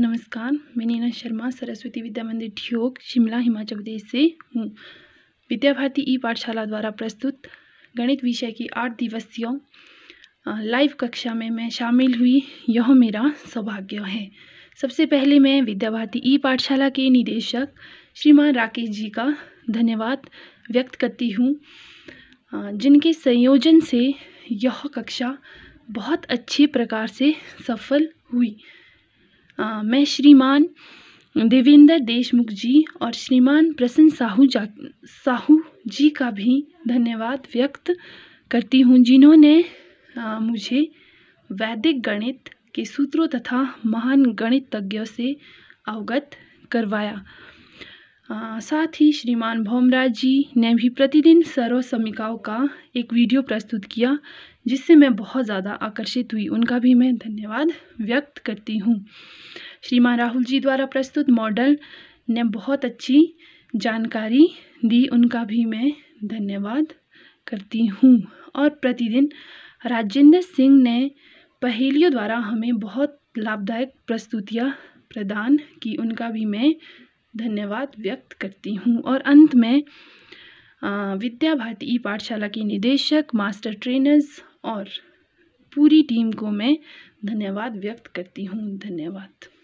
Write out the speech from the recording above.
नमस्कार मैं नीना शर्मा सरस्वती विद्या मंदिर ठियोग शिमला हिमाचल प्रदेश से हूँ विद्या भारती ई पाठशाला द्वारा प्रस्तुत गणित विषय की आठ दिवसीय लाइव कक्षा में मैं शामिल हुई यह मेरा सौभाग्य है सबसे पहले मैं विद्या भारती ई पाठशाला के निदेशक श्रीमान राकेश जी का धन्यवाद व्यक्त करती हूँ जिनके संयोजन से यह कक्षा बहुत अच्छी प्रकार से सफल हुई मैं श्रीमान देवेंद्र देशमुख जी और श्रीमान प्रसन्न साहू जा साहू जी का भी धन्यवाद व्यक्त करती हूँ जिन्होंने मुझे वैदिक गणित के सूत्रों तथा महान गणितज्ञों से अवगत करवाया साथ ही श्रीमान भौमराज जी ने भी प्रतिदिन सरो समिकाओं का एक वीडियो प्रस्तुत किया जिससे मैं बहुत ज़्यादा आकर्षित हुई उनका भी मैं धन्यवाद व्यक्त करती हूँ श्रीमान राहुल जी द्वारा प्रस्तुत मॉडल ने बहुत अच्छी जानकारी दी उनका भी मैं धन्यवाद करती हूँ और प्रतिदिन राजेंद्र सिंह ने पहेलियों द्वारा हमें बहुत लाभदायक प्रस्तुतियाँ प्रदान की उनका भी मैं धन्यवाद व्यक्त करती हूँ और अंत में विद्या भारती ई पाठशाला की निदेशक मास्टर ट्रेनर्स और पूरी टीम को मैं धन्यवाद व्यक्त करती हूँ धन्यवाद